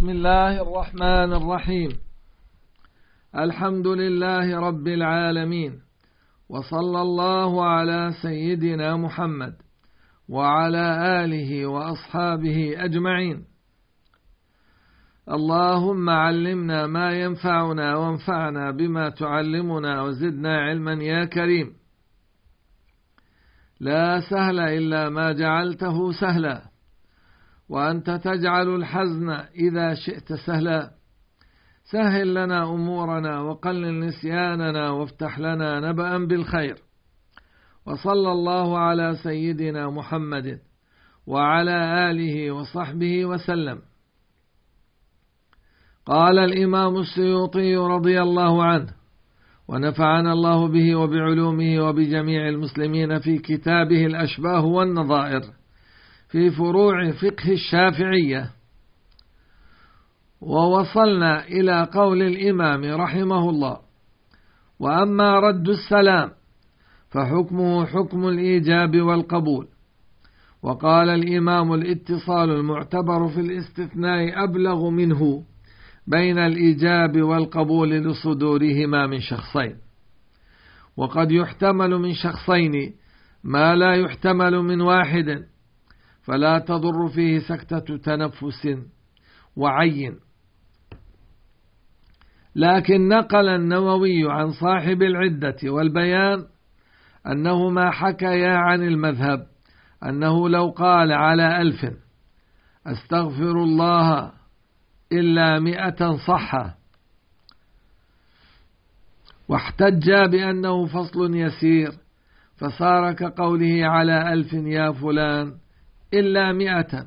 بسم الله الرحمن الرحيم الحمد لله رب العالمين وصلى الله على سيدنا محمد وعلى آله وأصحابه أجمعين اللهم علمنا ما ينفعنا وانفعنا بما تعلمنا وزدنا علما يا كريم لا سهل إلا ما جعلته سهلا وأنت تجعل الحزن إذا شئت سهلا سهل لنا أمورنا وقلل نسياننا وافتح لنا نبأ بالخير وصلى الله على سيدنا محمد وعلى آله وصحبه وسلم قال الإمام السيوطي رضي الله عنه ونفعنا الله به وبعلومه وبجميع المسلمين في كتابه الأشباه والنظائر في فروع فقه الشافعية ووصلنا إلى قول الإمام رحمه الله وأما رد السلام فحكمه حكم الإيجاب والقبول وقال الإمام الاتصال المعتبر في الاستثناء أبلغ منه بين الإيجاب والقبول لصدورهما من شخصين وقد يحتمل من شخصين ما لا يحتمل من واحد فلا تضر فيه سكتة تنفس وعين لكن نقل النووي عن صاحب العدة والبيان أنه ما حكيا عن المذهب أنه لو قال على ألف أستغفر الله إلا مئة صحة واحتج بأنه فصل يسير فصار كقوله على ألف يا فلان إلا مئة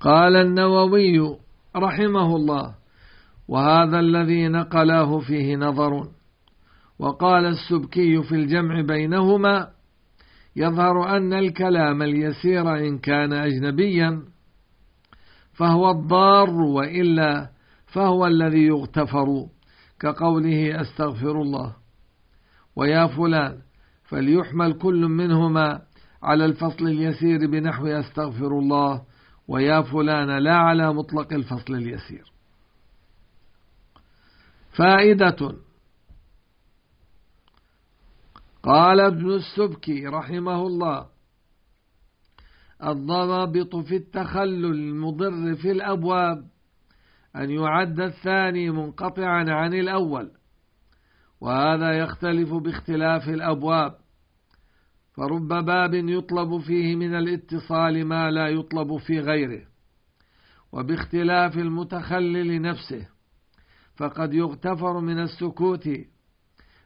قال النووي رحمه الله وهذا الذي نقلاه فيه نظر وقال السبكي في الجمع بينهما يظهر أن الكلام اليسير إن كان أجنبيا فهو الضار وإلا فهو الذي يغتفر كقوله أستغفر الله ويا فلان فليحمل كل منهما على الفصل اليسير بنحو استغفر الله ويا فلان لا على مطلق الفصل اليسير. فائدة قال ابن السبكي رحمه الله الضوابط في التخلل المضر في الابواب ان يعد الثاني منقطعا عن الاول وهذا يختلف باختلاف الابواب فرب باب يطلب فيه من الاتصال ما لا يطلب في غيره وباختلاف المتخلل نفسه فقد يغتفر من السكوت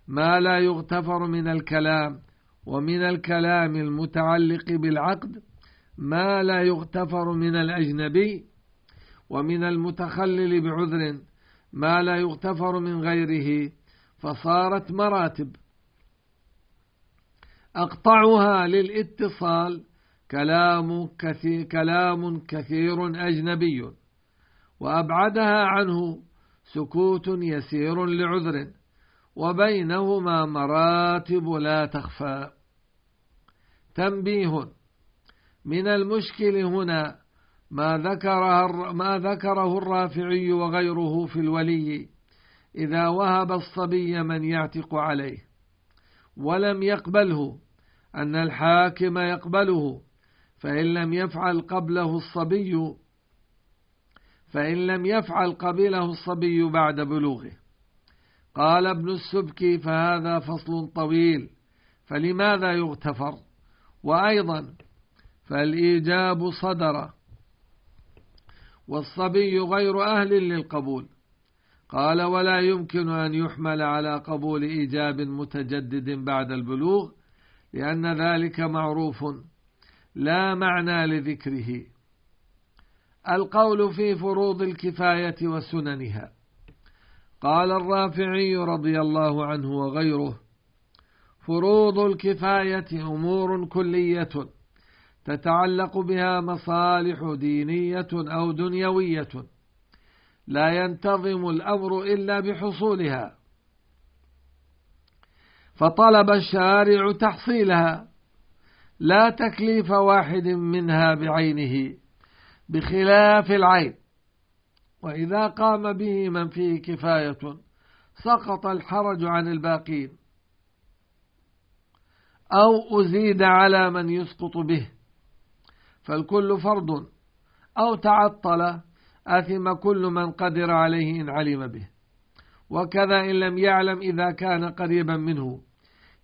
ما لا يغتفر من الكلام ومن الكلام المتعلق بالعقد ما لا يغتفر من الاجنبي ومن المتخلل بعذر ما لا يغتفر من غيره فصارت مراتب أقطعها للاتصال كلام كثير, كلام كثير أجنبي وأبعدها عنه سكوت يسير لعذر وبينهما مراتب لا تخفى تنبيه من المشكل هنا ما ذكره ما ذكره الرافعي وغيره في الولي إذا وهب الصبي من يعتق عليه ولم يقبله أن الحاكم يقبله فإن لم يفعل قبله الصبي فإن لم يفعل قبله الصبي بعد بلوغه قال ابن السبكي فهذا فصل طويل فلماذا يغتفر وأيضا فالإيجاب صدر والصبي غير أهل للقبول قال ولا يمكن أن يحمل على قبول إيجاب متجدد بعد البلوغ لأن ذلك معروف لا معنى لذكره القول في فروض الكفاية وسننها قال الرافعي رضي الله عنه وغيره فروض الكفاية أمور كلية تتعلق بها مصالح دينية أو دنيوية لا ينتظم الأمر إلا بحصولها فطلب الشارع تحصيلها لا تكليف واحد منها بعينه بخلاف العين وإذا قام به من فيه كفاية سقط الحرج عن الباقين أو أزيد على من يسقط به فالكل فرض أو تعطل أثم كل من قدر عليه إن علم به وكذا إن لم يعلم إذا كان قريبا منه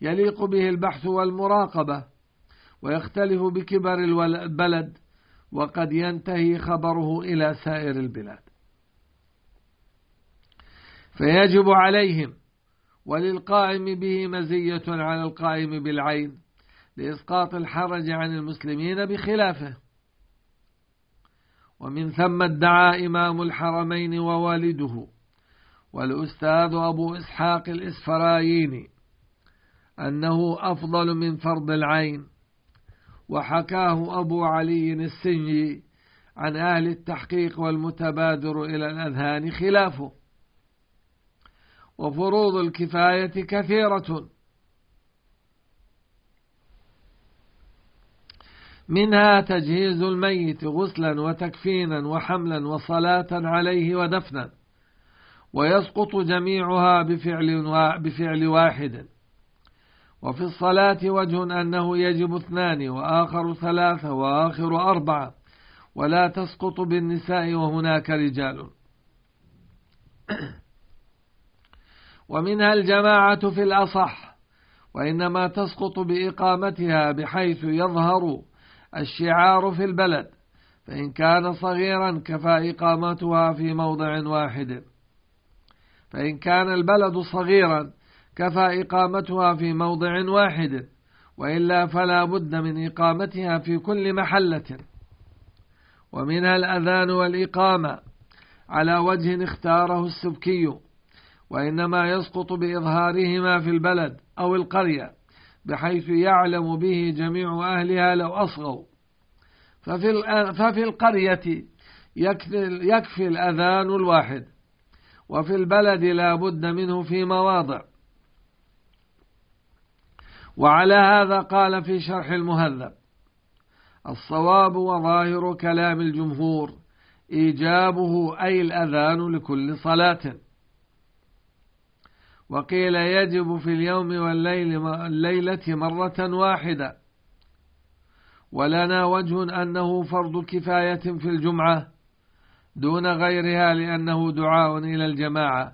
يليق به البحث والمراقبة ويختلف بكبر البلد وقد ينتهي خبره إلى سائر البلاد فيجب عليهم وللقائم به مزية على القائم بالعين لإسقاط الحرج عن المسلمين بخلافه ومن ثم ادعى إمام الحرمين ووالده والأستاذ أبو إسحاق الإسفرايني أنه أفضل من فرض العين وحكاه أبو علي السنجي عن أهل التحقيق والمتبادر إلى الأذهان خلافه وفروض الكفاية كثيرة منها تجهيز الميت غسلا وتكفينا وحملا وصلاة عليه ودفنا ويسقط جميعها بفعل, بفعل واحد وفي الصلاة وجه أنه يجب اثنان وآخر ثلاثة وآخر أربعة ولا تسقط بالنساء وهناك رجال ومنها الجماعة في الأصح وإنما تسقط بإقامتها بحيث يظهر الشعار في البلد فإن كان صغيرا كفى إقامتها في موضع واحد فإن كان البلد صغيرا كفى إقامتها في موضع واحد وإلا فلا بد من إقامتها في كل محلة ومنها الأذان والإقامة على وجه اختاره السبكي وإنما يسقط بإظهارهما في البلد أو القرية بحيث يعلم به جميع أهلها لو أصغوا ففي, ففي القرية يكفي الأذان الواحد وفي البلد لا بد منه في مواضع وعلى هذا قال في شرح المهذب الصواب وظاهر كلام الجمهور إيجابه أي الأذان لكل صلاة وقيل يجب في اليوم والليل الليلة مرة واحدة ولنا وجه أنه فرض كفاية في الجمعة دون غيرها لأنه دعاء إلى الجماعة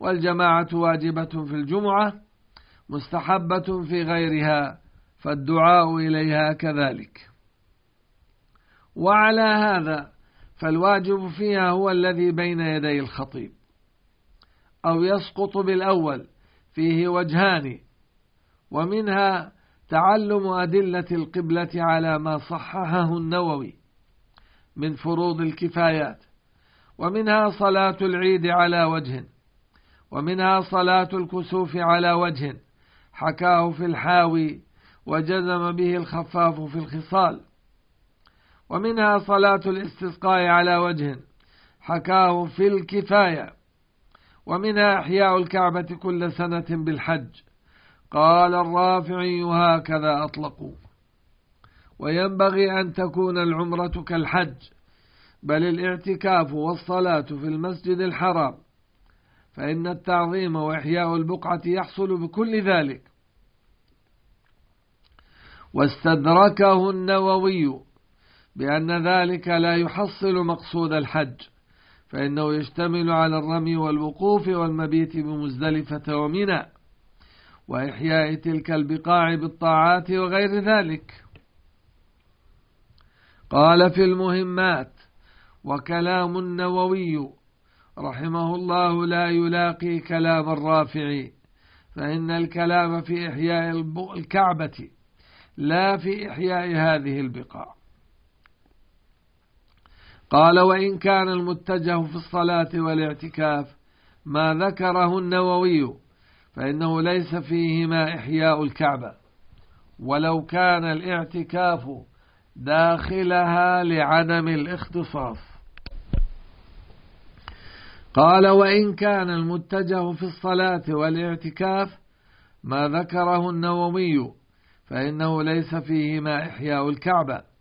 والجماعة واجبة في الجمعة مستحبة في غيرها فالدعاء إليها كذلك وعلى هذا فالواجب فيها هو الذي بين يدي الخطيب أو يسقط بالأول فيه وجهان ومنها تعلم أدلة القبلة على ما صححه النووي من فروض الكفايات ومنها صلاة العيد على وجه ومنها صلاة الكسوف على وجه حكاه في الحاوي وجزم به الخفاف في الخصال ومنها صلاة الاستسقاء على وجه حكاه في الكفاية ومنها إحياء الكعبة كل سنة بالحج قال الرافعي هكذا أطلقوا وينبغي أن تكون العمرة كالحج بل الاعتكاف والصلاة في المسجد الحرام فإن التعظيم وإحياء البقعة يحصل بكل ذلك واستدركه النووي بأن ذلك لا يحصل مقصود الحج فإنه يشتمل على الرمي والوقوف والمبيت بمزدلفة ومنى وإحياء تلك البقاع بالطاعات وغير ذلك قال في المهمات وكلام النووي رحمه الله لا يلاقي كلام الرافع فإن الكلام في إحياء الكعبة لا في إحياء هذه البقاع قال وإن كان المتجه في الصلاة والاعتكاف ما ذكره النووي فإنه ليس فيهما إحياء الكعبة ولو كان الاعتكاف داخلها لعدم الاختصاص قال وإن كان المتجه في الصلاة والاعتكاف ما ذكره النووي فإنه ليس فيهما إحياء الكعبة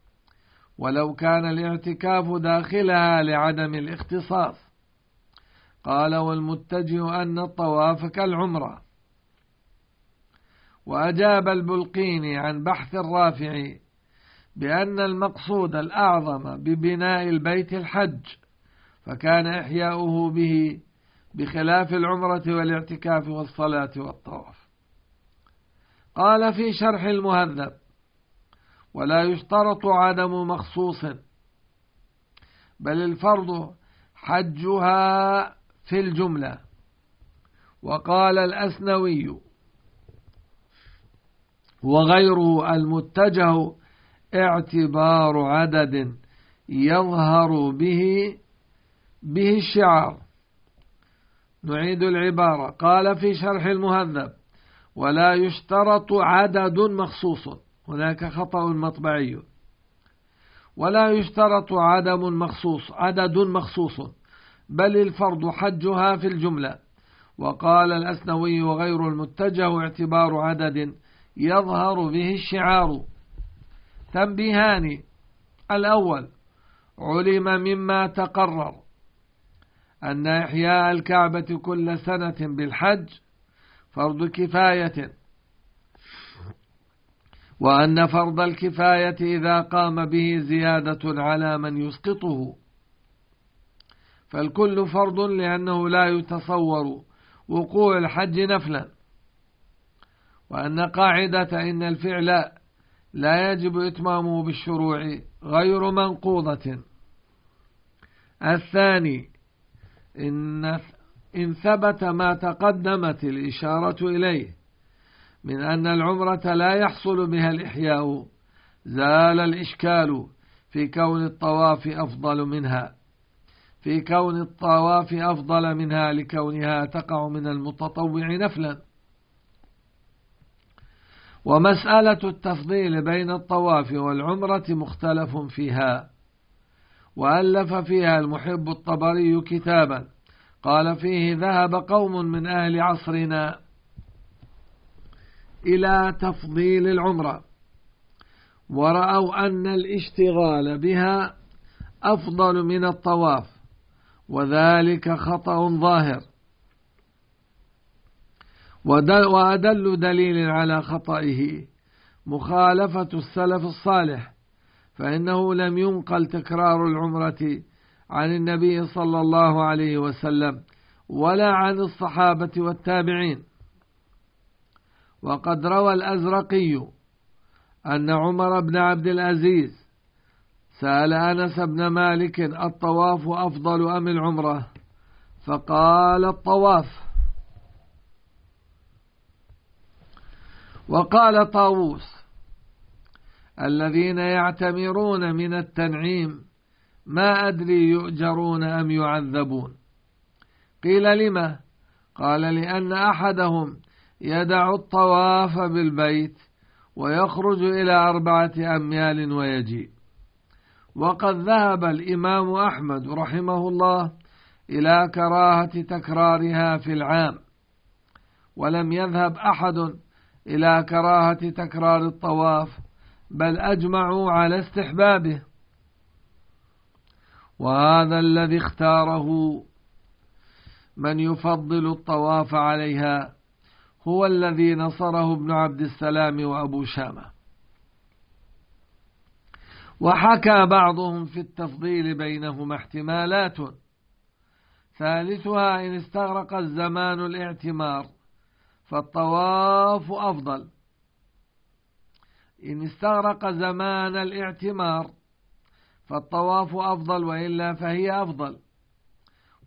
ولو كان الاعتكاف داخلها لعدم الاختصاص قال والمتجه أن الطواف كالعمرة وأجاب البلقيني عن بحث الرافعي بأن المقصود الأعظم ببناء البيت الحج فكان إحياؤه به بخلاف العمرة والاعتكاف والصلاة والطواف قال في شرح المهذب ولا يشترط عدم مخصوص بل الفرض حجها في الجملة وقال الأسنوي وغيره المتجه اعتبار عدد يظهر به به الشعار نعيد العبارة قال في شرح المهذب ولا يشترط عدد مخصوص هناك خطأ مطبعي ولا يشترط عدم مخصوص عدد مخصوص بل الفرض حجها في الجملة وقال الأسنوي وغير المتجه اعتبار عدد يظهر به الشعار تنبيهان الأول علم مما تقرر أن إحياء الكعبة كل سنة بالحج فرض كفاية وأن فرض الكفاية إذا قام به زيادة على من يسقطه فالكل فرض لأنه لا يتصور وقوع الحج نفلا وأن قاعدة إن الفعل لا يجب إتمامه بالشروع غير منقوضة الثاني إن إن ثبت ما تقدمت الإشارة إليه من أن العمرة لا يحصل بها الإحياء زال الإشكال في كون الطواف أفضل منها في كون الطواف أفضل منها لكونها تقع من المتطوع نفلا ومسألة التفضيل بين الطواف والعمرة مختلف فيها وألف فيها المحب الطبري كتابا قال فيه ذهب قوم من أهل عصرنا إلى تفضيل العمرة ورأوا أن الاشتغال بها أفضل من الطواف وذلك خطأ ظاهر وأدل دليل على خطئه مخالفة السلف الصالح فإنه لم ينقل تكرار العمرة عن النبي صلى الله عليه وسلم ولا عن الصحابة والتابعين وقد روى الأزرقي أن عمر بن عبد العزيز سأل أنس بن مالك الطواف أفضل أم العمرة فقال الطواف وقال طاووس الذين يعتمرون من التنعيم ما أدري يؤجرون أم يعذبون قيل لما قال لأن أحدهم يدع الطواف بالبيت ويخرج إلى أربعة أميال ويجيء وقد ذهب الإمام أحمد رحمه الله إلى كراهة تكرارها في العام ولم يذهب أحد إلى كراهة تكرار الطواف بل أجمعوا على استحبابه وهذا الذي اختاره من يفضل الطواف عليها هو الذي نصره ابن عبد السلام وأبو شامة وحكى بعضهم في التفضيل بينهما احتمالات ثالثها إن استغرق الزمان الاعتمار فالطواف أفضل إن استغرق زمان الاعتمار فالطواف أفضل وإلا فهي أفضل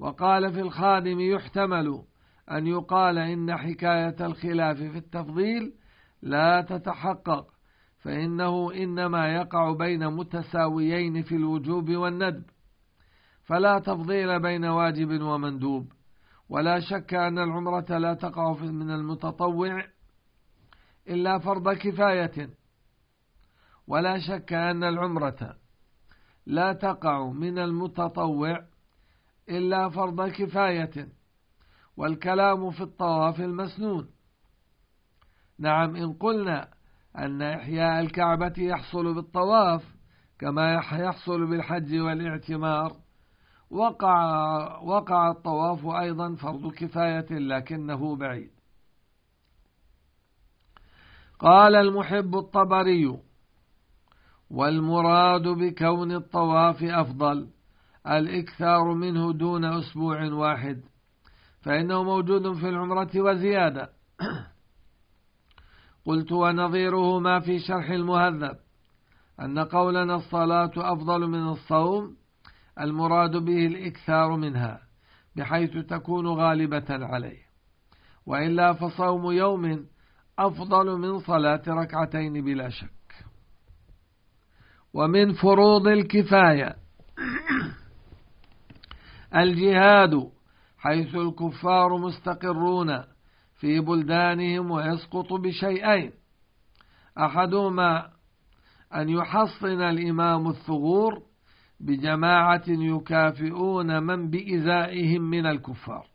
وقال في الخادم يحتمل أن يقال إن حكاية الخلاف في التفضيل لا تتحقق فإنه إنما يقع بين متساويين في الوجوب والندب فلا تفضيل بين واجب ومندوب ولا شك أن العمرة لا تقع من المتطوع إلا فرض كفاية ولا شك أن العمرة لا تقع من المتطوع إلا فرض كفاية والكلام في الطواف المسنون نعم إن قلنا أن إحياء الكعبة يحصل بالطواف كما يحصل بالحج والاعتمار وقع, وقع الطواف أيضا فرض كفاية لكنه بعيد قال المحب الطبري والمراد بكون الطواف أفضل الإكثار منه دون أسبوع واحد فإنه موجود في العمرة وزيادة قلت ونظيره ما في شرح المهذب أن قولنا الصلاة أفضل من الصوم المراد به الإكثار منها بحيث تكون غالبة عليه وإلا فصوم يوم أفضل من صلاة ركعتين بلا شك ومن فروض الكفاية الجهاد حيث الكفار مستقرون في بلدانهم ويسقط بشيئين احدهما ان يحصن الامام الثغور بجماعه يكافئون من بإزائهم من الكفار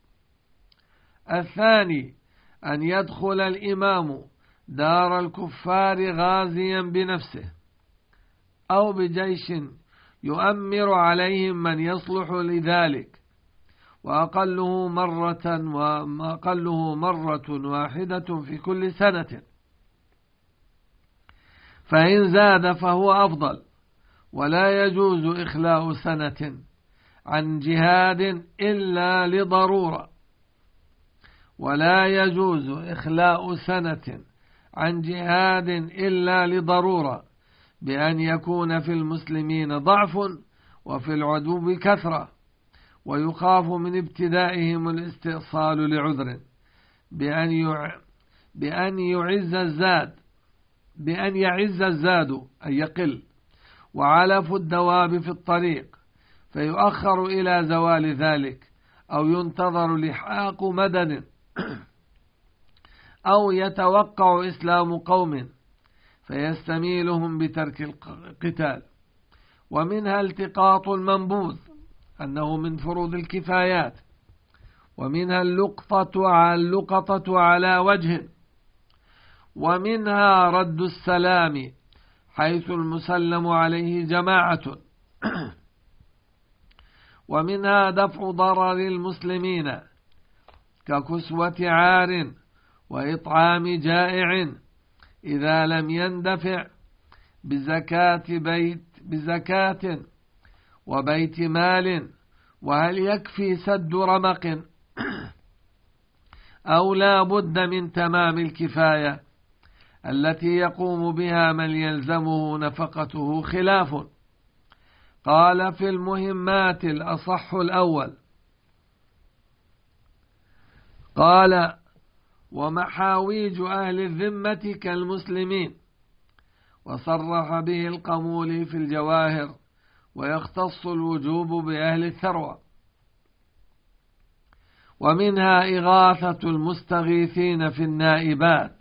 الثاني ان يدخل الامام دار الكفار غازيا بنفسه او بجيش يؤمر عليهم من يصلح لذلك وأقله مرة وأقله مرة واحدة في كل سنة فإن زاد فهو أفضل ولا يجوز إخلاء سنة عن جهاد إلا لضرورة ولا يجوز إخلاء سنة عن جهاد إلا لضرورة بأن يكون في المسلمين ضعف وفي العدو كثرة ويخاف من ابتدائهم الاستئصال لعذر بأن بأن يعز الزاد بأن يعز الزاد أن يقل وعلف الدواب في الطريق فيؤخر إلى زوال ذلك أو ينتظر لحاق مدد أو يتوقع إسلام قوم فيستميلهم بترك القتال ومنها التقاط المنبوذ أنه من فروض الكفايات ومنها اللقطة على اللقطة على وجه ومنها رد السلام حيث المسلم عليه جماعة ومنها دفع ضرر المسلمين ككسوة عار وإطعام جائع إذا لم يندفع بزكاة بيت بزكاة وبيت مال وهل يكفي سد رمق أو لا بد من تمام الكفاية التي يقوم بها من يلزمه نفقته خلاف قال في المهمات الأصح الأول قال ومحاويج أهل الذمة كالمسلمين وصرح به القمولي في الجواهر ويختص الوجوب بأهل الثروة ومنها إغاثة المستغيثين في النائبات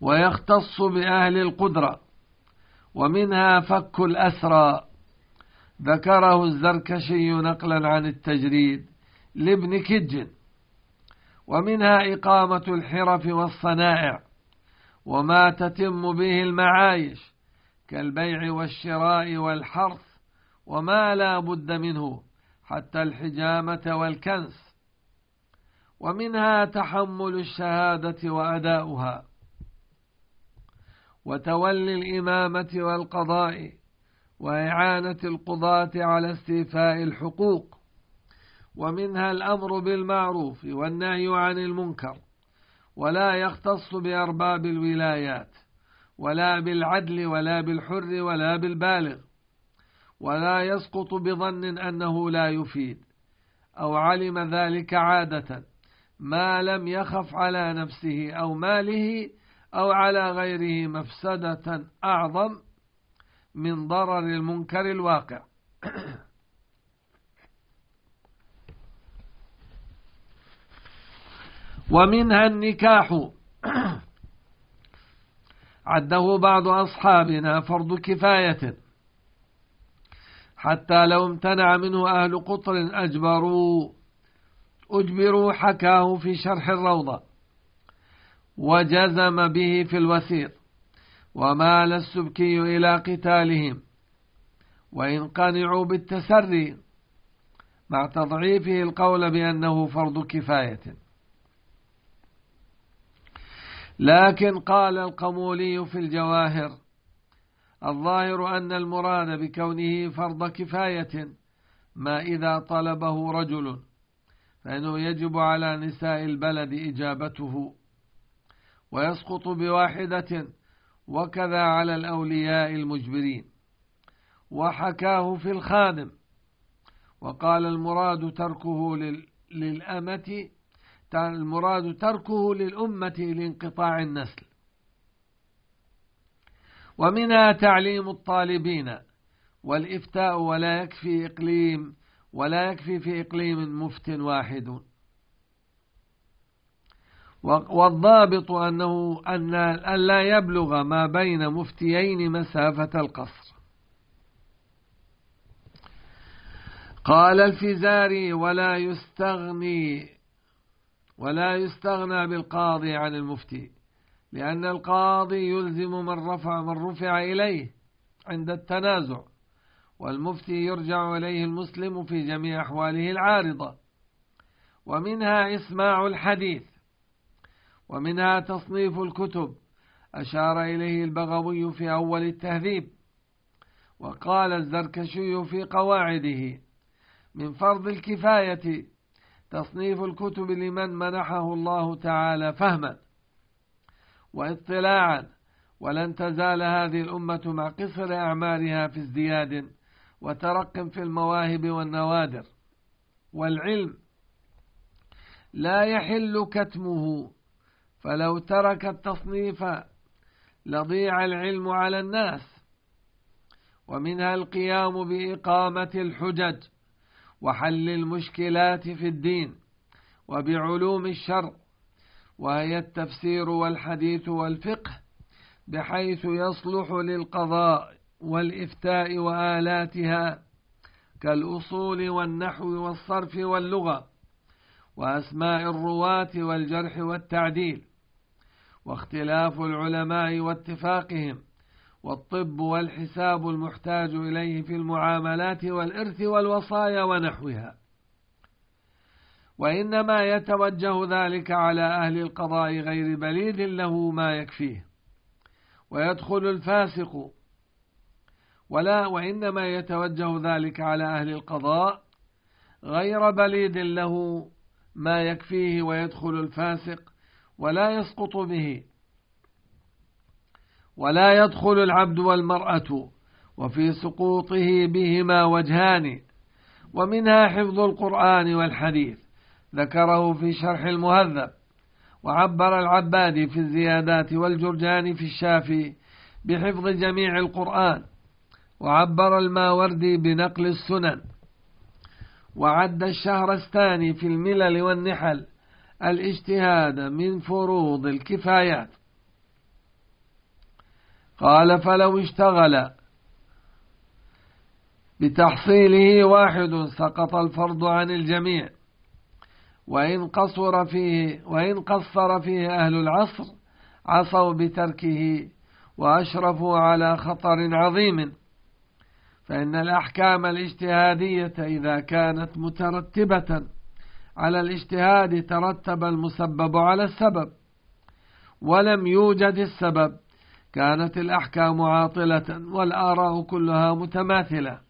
ويختص بأهل القدرة ومنها فك الأسرى ذكره الزركشي نقلا عن التجريد لابن كج ومنها إقامة الحرف والصنائع وما تتم به المعايش كالبيع والشراء والحرث وما لا بد منه حتى الحجامة والكنس ومنها تحمل الشهادة وأداؤها وتولي الإمامة والقضاء وإعانة القضاة على استيفاء الحقوق ومنها الأمر بالمعروف والنهي عن المنكر ولا يختص بأرباب الولايات ولا بالعدل ولا بالحر ولا بالبالغ ولا يسقط بظن أنه لا يفيد أو علم ذلك عادة ما لم يخف على نفسه أو ماله أو على غيره مفسدة أعظم من ضرر المنكر الواقع ومنها النكاح عده بعض أصحابنا فرض كفاية حتى لو امتنع منه أهل قطر أجبروا أجبروا حكاه في شرح الروضة وجزم به في الوثيق ومال السبكي إلى قتالهم وإن قنعوا بالتسري مع تضعيفه القول بأنه فرض كفاية لكن قال القمولي في الجواهر الظاهر أن المراد بكونه فرض كفاية ما إذا طلبه رجل فإنه يجب على نساء البلد إجابته ويسقط بواحدة وكذا على الأولياء المجبرين وحكاه في الخادم وقال المراد تركه للأمة المراد تركه للأمة لانقطاع النسل ومنها تعليم الطالبين والإفتاء ولا يكفي إقليم ولا يكفي في إقليم مفت واحد والضابط أنه أن لا يبلغ ما بين مفتيين مسافة القصر قال الفزاري ولا يستغني ولا يستغنى بالقاضي عن المفتي لأن القاضي يلزم من رفع من رفع إليه عند التنازع والمفتي يرجع إليه المسلم في جميع أحواله العارضة ومنها إسماع الحديث ومنها تصنيف الكتب أشار إليه البغوي في أول التهذيب وقال الزركشي في قواعده من فرض الكفاية تصنيف الكتب لمن منحه الله تعالى فهما واطلاعا ولن تزال هذه الأمة مع قصر أعمارها في ازدياد وترق في المواهب والنوادر والعلم لا يحل كتمه فلو ترك التصنيف لضيع العلم على الناس ومنها القيام بإقامة الحجج وحل المشكلات في الدين وبعلوم الشرق وهي التفسير والحديث والفقه بحيث يصلح للقضاء والإفتاء وآلاتها كالأصول والنحو والصرف واللغة وأسماء الرواة والجرح والتعديل واختلاف العلماء واتفاقهم والطب والحساب المحتاج إليه في المعاملات والإرث والوصايا ونحوها وإنما يتوجه ذلك على أهل القضاء غير بليد له ما يكفيه ويدخل الفاسق ولا وإنما يتوجه ذلك على أهل القضاء غير بليد له ما يكفيه ويدخل الفاسق ولا يسقط به ولا يدخل العبد والمرأة وفي سقوطه بهما وجهان ومنها حفظ القرآن والحديث ذكره في شرح المهذب وعبر العبادي في الزيادات والجرجاني في الشافي بحفظ جميع القرآن وعبر الماوردي بنقل السنن وعد الشهرستاني في الملل والنحل الاجتهاد من فروض الكفايات قال فلو اشتغل بتحصيله واحد سقط الفرض عن الجميع وإن قصر فيه وإن قصر فيه أهل العصر عصوا بتركه وأشرفوا على خطر عظيم فإن الأحكام الاجتهادية إذا كانت مترتبة على الاجتهاد ترتب المسبب على السبب ولم يوجد السبب كانت الأحكام عاطلة والآراء كلها متماثلة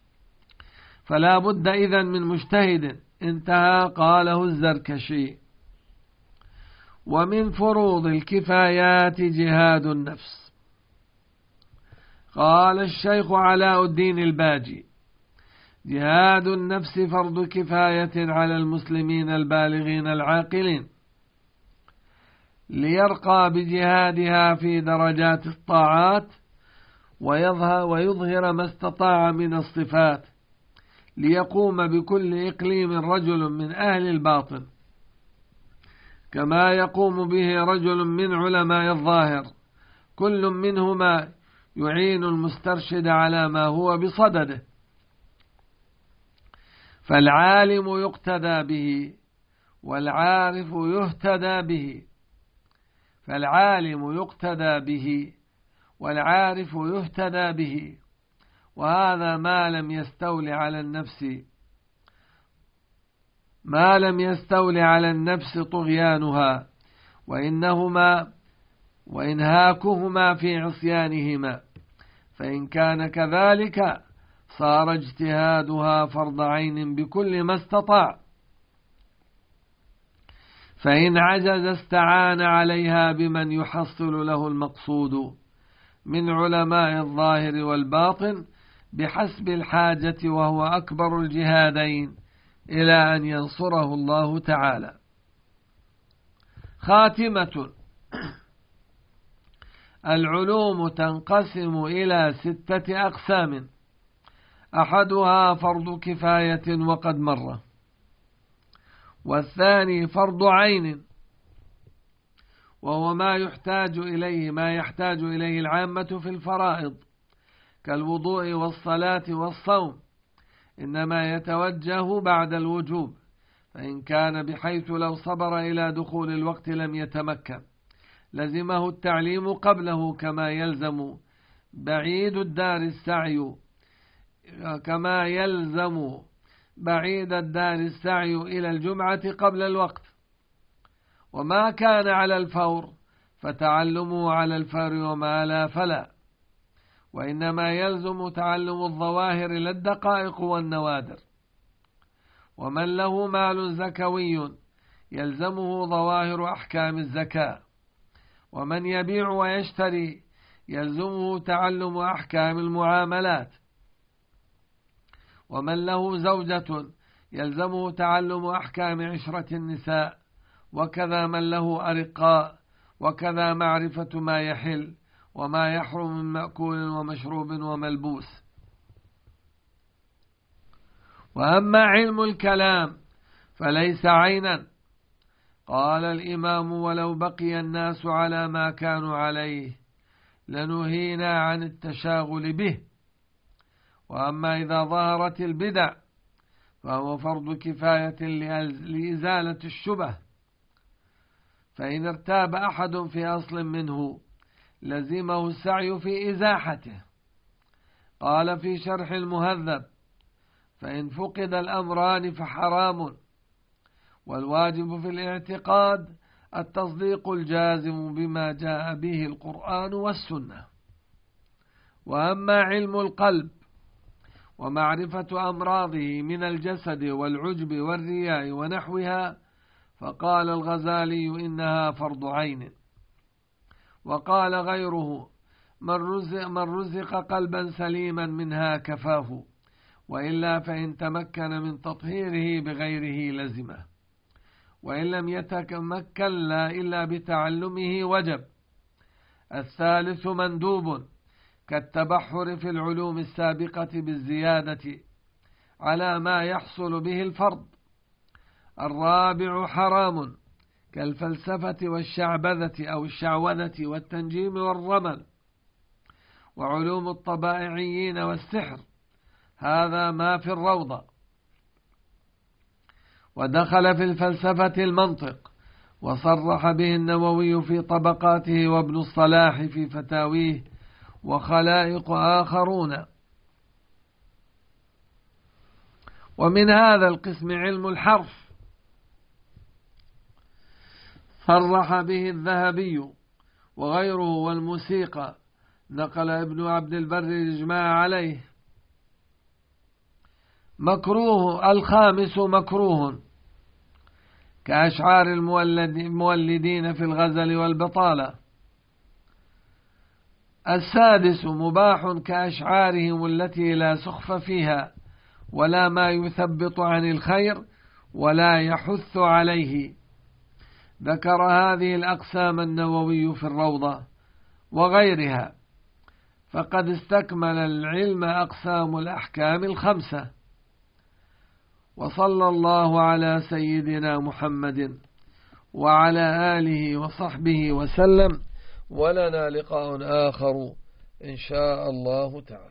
فلا بد إذا من مجتهد انتهى قاله الزركشي ومن فروض الكفايات جهاد النفس قال الشيخ علاء الدين الباجي جهاد النفس فرض كفاية على المسلمين البالغين العاقلين ليرقى بجهادها في درجات الطاعات ويظهر, ويظهر ما استطاع من الصفات ليقوم بكل إقليم رجل من أهل الباطن كما يقوم به رجل من علماء الظاهر كل منهما يعين المسترشد على ما هو بصدده فالعالم يقتدى به والعارف يهتدى به فالعالم يقتدى به والعارف يهتدى به وهذا ما لم يستول على النفس ما لم يستول على النفس طغيانها وإنهما وإنهاكهما في عصيانهما فإن كان كذلك صار اجتهادها فرض عين بكل ما استطاع فإن عجز استعان عليها بمن يحصل له المقصود من علماء الظاهر والباطن بحسب الحاجة وهو أكبر الجهادين إلى أن ينصره الله تعالى خاتمة العلوم تنقسم إلى ستة أقسام أحدها فرض كفاية وقد مر والثاني فرض عين وهو ما يحتاج إليه ما يحتاج إليه العامة في الفرائض كالوضوء والصلاة والصوم إنما يتوجه بعد الوجوب فإن كان بحيث لو صبر إلى دخول الوقت لم يتمكن لزمه التعليم قبله كما يلزم بعيد الدار السعي كما يلزم بعيد الدار السعي إلى الجمعة قبل الوقت وما كان على الفور فتعلمه على الفور وما لا فلا وإنما يلزم تعلم الظواهر لا الدقائق والنوادر ومن له مال زكوي يلزمه ظواهر أحكام الزكاة ومن يبيع ويشتري يلزمه تعلم أحكام المعاملات ومن له زوجة يلزمه تعلم أحكام عشرة النساء وكذا من له أرقاء وكذا معرفة ما يحل وما يحرم من مأكول ومشروب وملبوس وأما علم الكلام فليس عينا قال الإمام ولو بقي الناس على ما كانوا عليه لنهينا عن التشاغل به وأما إذا ظهرت البدع فهو فرض كفاية لإزالة الشبه فإن ارتاب أحد في أصل منه لزمه السعي في إزاحته قال في شرح المهذب فإن فقد الأمران فحرام والواجب في الاعتقاد التصديق الجازم بما جاء به القرآن والسنة وأما علم القلب ومعرفة أمراضه من الجسد والعجب والرياء ونحوها فقال الغزالي إنها فرض عين وقال غيره من رزق, من رزق قلبا سليما منها كفاه وإلا فإن تمكن من تطهيره بغيره لزمه وإن لم يتمكن لا إلا بتعلمه وجب الثالث مندوب كالتبحر في العلوم السابقة بالزيادة على ما يحصل به الفرض الرابع حرام كالفلسفة والشعبذة أو الشعوذة والتنجيم والرمل وعلوم الطبائعيين والسحر هذا ما في الروضة ودخل في الفلسفة المنطق وصرح به النووي في طبقاته وابن الصلاح في فتاويه وخلائق آخرون ومن هذا القسم علم الحرف صرح به الذهبي وغيره والموسيقى نقل ابن عبد البر الإجماع عليه مكروه الخامس مكروه كأشعار المولدين في الغزل والبطالة السادس مباح كأشعارهم التي لا سخف فيها ولا ما يثبط عن الخير ولا يحث عليه ذكر هذه الأقسام النووي في الروضة وغيرها فقد استكمل العلم أقسام الأحكام الخمسة وصلى الله على سيدنا محمد وعلى آله وصحبه وسلم ولنا لقاء آخر إن شاء الله تعالى